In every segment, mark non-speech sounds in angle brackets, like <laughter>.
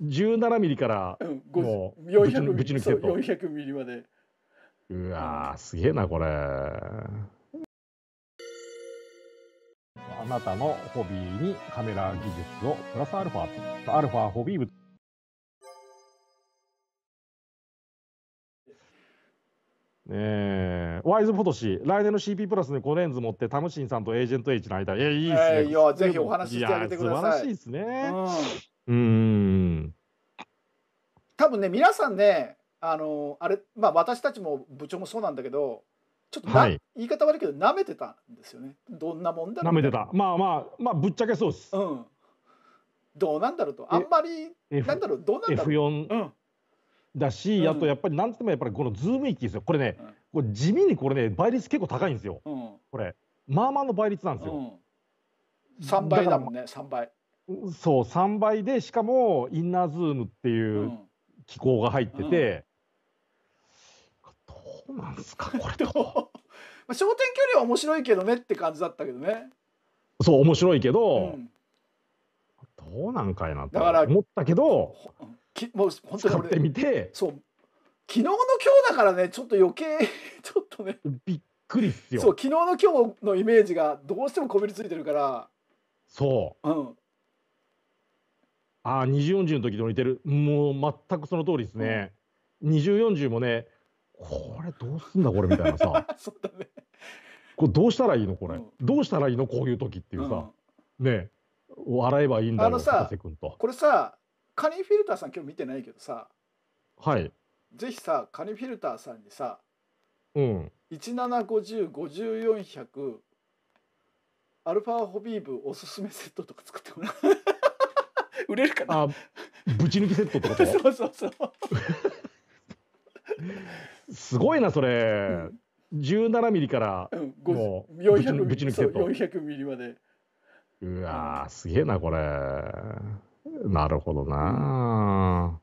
17ミリからもうぶちぶち抜400ミリまでうわすげえなこれあなたのホビーにカメラ技術をプラスアルファアルファホビー部えー、ワイズフォトシー、来年の CP プラスで5レンズ持って、タムシンさんとエージェント H の間、えいいっすね。えー、いや、ぜひお話ししてあげてください。素晴らしいっすね。うんうん。多分ね、皆さんね、あの、あれ、まあ、私たちも部長もそうなんだけど、ちょっとな、はい、言い方悪いけど、なめてたんですよね。どんなもんだろう。なめてた。まあまあ、まあ、ぶっちゃけそうです。うん。どうなんだろうと、あんまり、なんだろう、どうなんだろう。F4、ん、だし、うん、あとやっぱり、なんつってもやっぱりこのズーム域ですよ。これね、うん、これ地味にこれね、倍率結構高いんですよ。これ、まあまあの倍率なんですよ。3倍だもんね、3倍。そう、3倍で、しかもインナーズームっていう機構が入ってて、うんうん、どうなんですか、これと。<laughs> まあ、焦点距離は面白いけどねって感じだったけどね。そう、面白いけど、うん、どうなんかいなと思ったけど、きもう本当に俺ってみて、そう、昨日の今日だからね、ちょっと余計 <laughs> ちょっとね。びっくりっすよ。そう、昨日の今日のイメージがどうしてもこびりついてるから。そう。うん。ああ、20、40の時と似てる。もう全くその通りですね。二十四十もね、これどうすんだこれみたいなさ。<laughs> そうだね。これどうしたらいいのこれ、うん、どうしたらいいのこういう時っていうさ、うん、ね笑えばいいんだよあのさこれさカニフィルターさん今日見てないけどさはいぜひさカニフィルターさんにさうん17505400アルファホビーブおすすめセットとか作ってもらう売れるかなあぶち抜きセットってこと <laughs> そうそうそうすごいなそれ、うん、17ミリからもうぶち抜きセット400ミリまでうわすげえなこれなるほどな、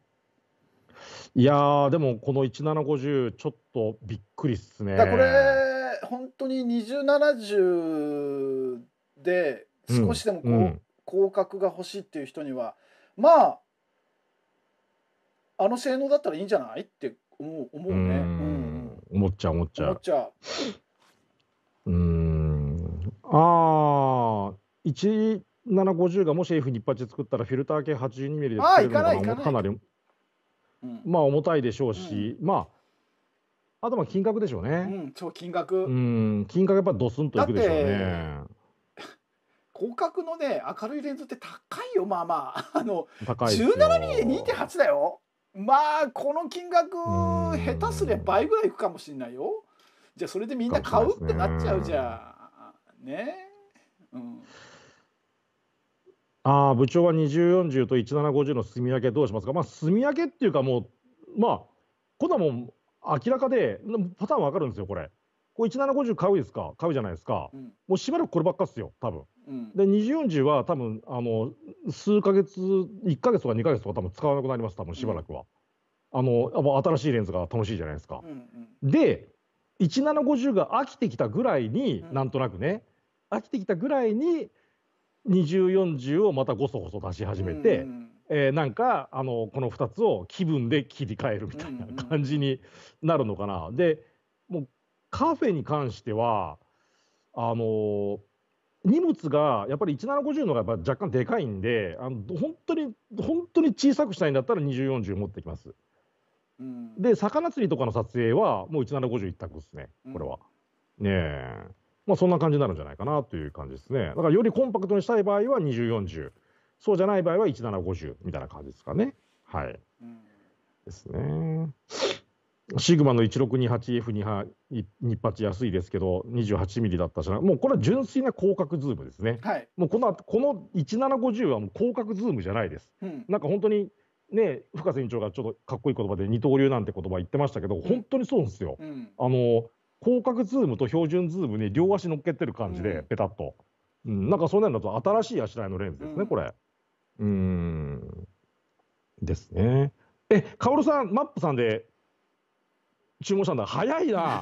いやでもこの1750ちょっとびっくりっすねこれ本当に2070で少しでもこう、うんうん広角が欲しいっていう人にはまああの性能だったらいいんじゃないって思う思うね。うん、思っちゃう思っちゃう。思っちゃう。うん。ああ、一七五十がもし F に一発作ったらフィルター系八十二ミリで作るのがかなり、うん、まあ重たいでしょうし、うん、まああとまあ金額でしょうね。うん、そう金額。うん、金額やっぱドスンといくでしょうね。広角のね明るいレンズって高いよまあまあ <laughs> あの17ミリで2.8だよまあこの金額下手すれば倍ぐらいいくかもしれないよじゃあそれでみんな買うってなっちゃうじゃんねうんああ部長は2040と1750の積み分けどうしますかまあ積み分けっていうかもうまあこんなもん明らかでパターンわかるんですよこれ。これ1750買うですか買うじゃないですか、うん、もうしばらくこればっかっすよ多分で2040は多分あの数か月1か月とか2か月とか多分使わなくなります多分しばらくは、うん、あの新しいレンズが楽しいじゃないですか、うんうん、で1750が飽きてきたぐらいに、うん、なんとなくね飽きてきたぐらいに2040をまたごそごそ出し始めて、うんうん、えー、なんかあのこの2つを気分で切り替えるみたいな感じになるのかな、うんうん、でもうカフェに関してはあの荷物がやっぱり1750のが若干でかいんであの本当に本当に小さくしたいんだったら2040持ってきます、うん、で魚釣りとかの撮影はもう1750一択ですねこれは、うん、ねえまあそんな感じになるんじゃないかなという感じですねだからよりコンパクトにしたい場合は2040そうじゃない場合は1750みたいな感じですかねはい、うん、ですねシグマの 1628F28 安いですけど、28ミリだったじゃもうこれは純粋な広角ズームですね。はい、もうこのこの1750はもう広角ズームじゃないです。うん、なんか本当にね、深瀬院長がちょっとかっこいい言葉で二刀流なんて言葉言ってましたけど、本当にそうですよ、うん、あの広角ズームと標準ズームに両足乗っけてる感じで、ペタッと、うん、なんかそうなると新しい足台のレンズですね、これ。うんですね。え、カオルさん、マップさんで注文したんだ。早いな。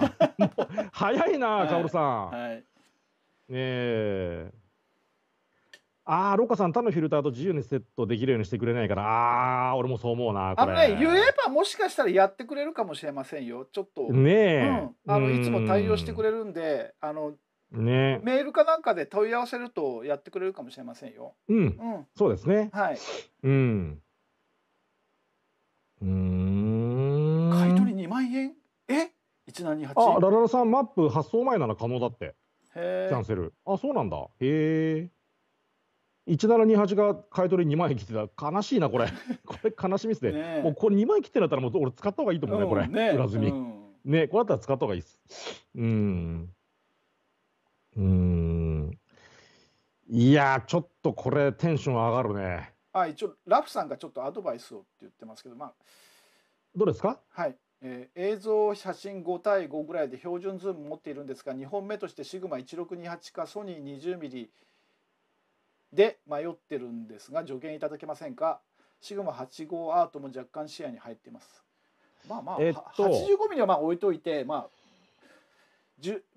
<laughs> 早いな、カおるさん。はい。ねえ。ああ、ロッカさん、他のフィルターと自由にセットできるようにしてくれないから、ああ、俺もそう思うな、これ。あのね、言えばもしかしたらやってくれるかもしれませんよ、ちょっと。ねえ。うん、あのいつも対応してくれるんで、あの、ね、メールかなんかで問い合わせるとやってくれるかもしれませんよ。うん、うん、そうですね。はい。うん。うん。買い取り2万円一七二八。あ、ラララさんマップ発送前なら可能だって。へキャンセル。あ、そうなんだ。へえ。一七二八が買い取り二万円切ってた。悲しいなこれ。<laughs> これ悲しみですね。ねもうこれ二万円切ってなったらもう俺使った方がいいと思うね、うん、これ。ね、裏積み。うん、ね、これだったら使った方がいいです。うん。うん。いやちょっとこれテンション上がるね。あ、一応ラフさんがちょっとアドバイスをって言ってますけど、まあ。どうですか。はい。えー、映像写真5対5ぐらいで標準ズーム持っているんですが2本目としてシグマ1628かソニー 20mm で迷ってるんですが助言いただけませんかシグマ85アートも若干視野に入っていますまあまあ、えっと、85mm はまあ置いといてまあ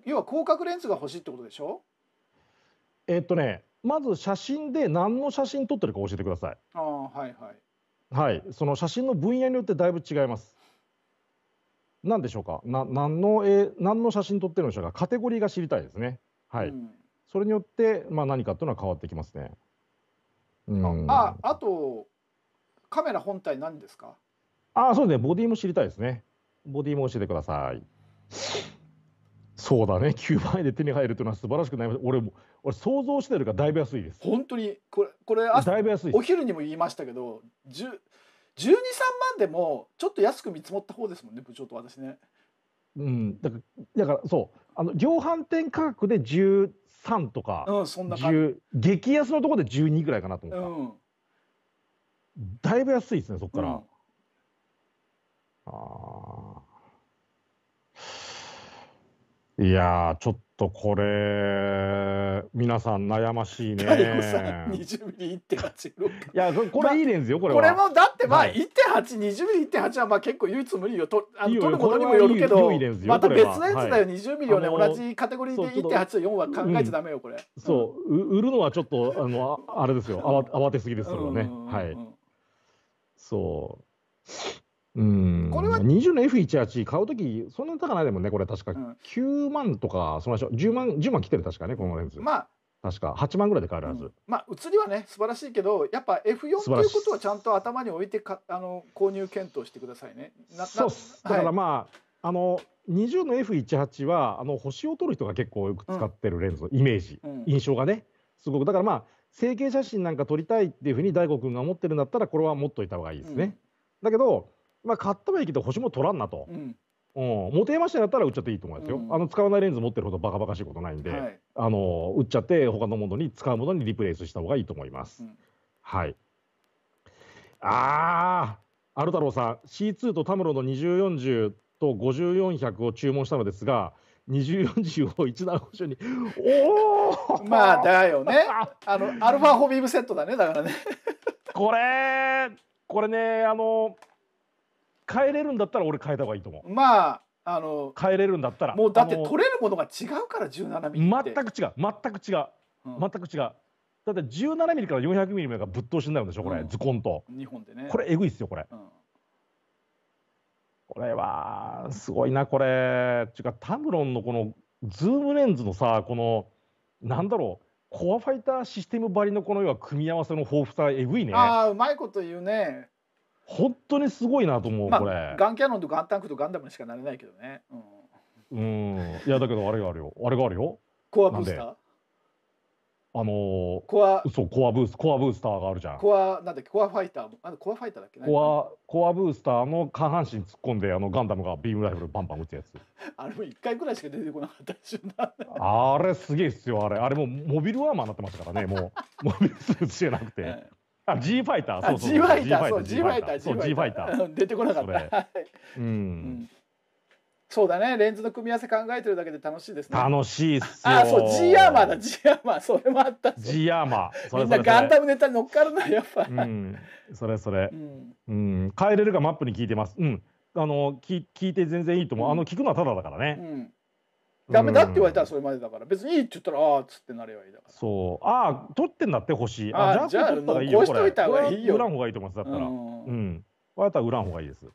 要は広角レンズが欲しいってことでしょえっとねまず写真で何の写真撮ってるか教えてくださいああはいはいはいその写真の分野によってだいぶ違いますなんでしょうかな何の絵何の写真撮ってるんでしょうかカテゴリーが知りたいですねはい、うん、それによって、まあ、何かっていうのは変わってきますね、うん、ああとカメラ本体何ですかあそうねボディも知りたいですねボディも教えてくださいそうだね9万円で手に入るというのは素晴らしくない俺も俺想像してるがだいぶ安いです本当にこれこれだいぶ安いお昼にも言いましたけど123万でもちょっと安く見積もった方ですもんね部長と私ね。うん、だからだからそうあの量販店価格で13とか、うん、そんな激安のところで12ぐらいかなと思った、うん、だいぶ安いですねそこから、うん、ああいやちょっとこれ皆さん悩ましいね。20ミリ1.86。いやこれいいレンズよこれは。これもだってまあ1.820ミリ1.8はまあ結構唯一無理よとあの取ることにもよるけどまた別のやつだよ20ミリをね同じカテゴリーで1.8と4は考えちゃダメよこれ。そう売るのはちょっとあのあれですよ慌てすぎですそれはねはい。そう。うん、これは20の F18 買うとき、そんなに高ないでもね、これ、確か9万とか、その10万、10万きてる、確かね、このレンズ。まあ確か8万ぐらいで買えるはず、うん、まあ写りはね素晴らしいけどやっぱ F4 ということはちゃんと頭に置いてかあの購入検討してくださいねなそうだからまあ、あの20の F18 はあの星を撮る人が結構よく使ってるレンズのイメージ、うん、印象がねすごくだからまあ成形写真なんか撮りたいっていうふうに大悟君が思ってるんだったらこれは持っといた方がいいですね、うん、だけどまあ、買ったべいいけど星も取らんなと。うんうん、持てし下だったら売っちゃっていいと思いますよ、うん、あの使わないレンズ持ってるほどバカバカしいことないんで、はい、あの売っちゃって他のものに使うものにリプレイスした方がいいと思います、うん、はいあーアルタロウさん C2 とタムロの2040と5400を注文したのですが2040を一段保証におおまあだよね <laughs> あのアルファホビームセットだねだからね <laughs> これこれねあの変えれるんだったら俺変えた方がいいと思うまああの変えれるんだったらもうだって取れるものが違うから17ミリ全く違う全く違う、うん、全く違うだって17ミリから400ミリまがぶっ通しになるんでしょこれ、うん、ズコンと日本でねこれえぐいっすよこれ、うん、これはすごいなこれっていうかタムロンのこのズームレンズのさこのなんだろうコアファイターシステムばりのこの要は組み合わせの豊富さえぐいねああうまいこと言うね本当にすごいなと思う、まあ、これガンキャノンとガンタンクとガンダムにしかなれないけどねうん、うん、いやだけどあれがあるよ <laughs> あれがあるよコアブースターあのー、コアそうコアブースコアブースターがあるじゃんコアなんだっけコアファイターあコアファイターだっけコアコアブースターの下半身突っ込んであのガンダムがビームライフルバンバン撃つやつ <laughs> あれも1回ぐらいしか出てこなかったでしょあれすげえっすよあれあれもうモビルアーマーになってましたからねもう <laughs> モビルスーツじゃなくて。はいあ、G ファイター。そそうそう。G ファイター、G ファイター、う G ファイター、そう、G ファイター、そう G ファイター。出てこなかった。うん。そうだね、レンズの組み合わせ考えてるだけで楽しいですね。楽しいっすよ。あ、そう、G アーマーだ、G アーマー、それもあった。G アーマー。みんなガンダムネタに乗っかるな、やっぱ。うん、それそれ。うん、変えれるかマップに聞いてます。うん。あの、き、聞いて全然いいと思う。あの、聞くのはただだからね。うん。ダメだって言われたらそれまでだから、別にいいって言ったらああっつってなればいいだからそうああ取ってんだってほしいあじあじゃあこうしといた方がいいよ売らん方がいいと思いますだったらうん、うん、だったら売らん方がいいです